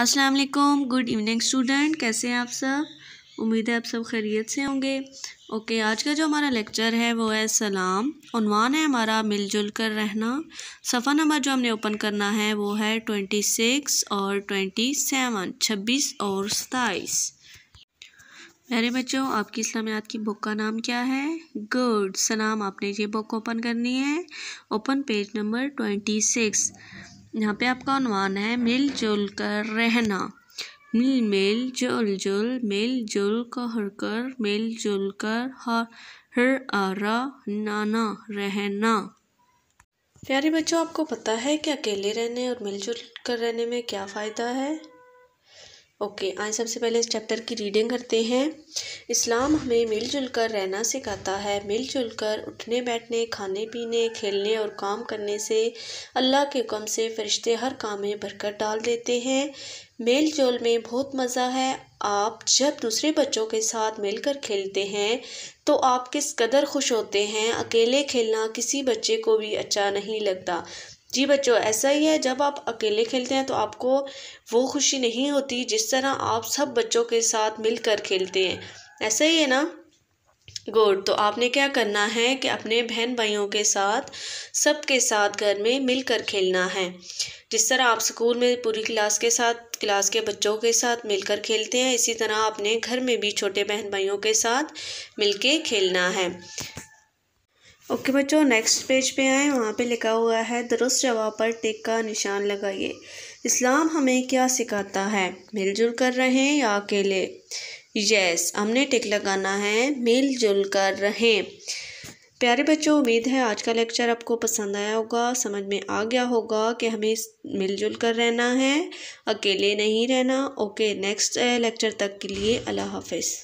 अस्सलाम वालेकुम good evening student कैसे हैं आप सब उम्मीद है आप सब खैरियत से होंगे ओके आज का जो हमारा लेक्चर है वो है सलाम उनवान है हमारा मिलजुल कर रहना सफ़ा नंबर जो हमने ओपन करना है वो है ट्वेंटी सिक्स और ट्वेंटी सेवन छब्बीस और सताईस मेरे बच्चों आपकी इस्लामियात की बुक का नाम क्या है गुड सलाम आपने ये बुक ओपन करनी है open page number twenty six यहाँ पे आपका अनुमान है मिलजुल कर रहना मिल मिल जुल जुल मिल जुल कर कर मिल जुल कर हर आरा नाना रहना प्यारे बच्चों आपको पता है कि अकेले रहने और मिलजुल कर रहने में क्या फ़ायदा है ओके आज सबसे पहले इस चैप्टर की रीडिंग करते हैं इस्लाम हमें मिलजुल कर रहना सिखाता है मिलजुल कर उठने बैठने खाने पीने खेलने और काम करने से अल्लाह के हुक्म से फरिश्ते हर काम में बरकत डाल देते हैं मेल जोल में बहुत मज़ा है आप जब दूसरे बच्चों के साथ मिलकर खेलते हैं तो आप किस कदर खुश होते हैं अकेले खेलना किसी बच्चे को भी अच्छा नहीं लगता जी बच्चों ऐसा ही है जब आप अकेले खेलते हैं तो आपको वो खुशी नहीं होती जिस तरह आप सब बच्चों के साथ मिलकर खेलते हैं ऐसा ही है ना गुड तो आपने क्या करना है कि अपने बहन भाइयों के साथ सबके साथ घर में मिलकर खेलना है जिस तरह आप स्कूल में पूरी क्लास के साथ क्लास के बच्चों के साथ मिलकर खेलते हैं इसी तरह आपने घर में भी छोटे बहन भाइयों के साथ मिलकर खेलना है ओके okay, बच्चों नेक्स्ट पेज पे आए वहाँ पे लिखा हुआ है दुरुस्त जवाब पर टिक का निशान लगाइए इस्लाम हमें क्या सिखाता है मिलजुल कर रहें या अकेले यस हमने टिक लगाना है मिलजुल कर रहें प्यारे बच्चों उम्मीद है आज का लेक्चर आपको पसंद आया होगा समझ में आ गया होगा कि हमें मिलजुल कर रहना है अकेले नहीं रहना ओके नेक्स्ट लेक्चर तक के लिए अल्लाह हाफिज़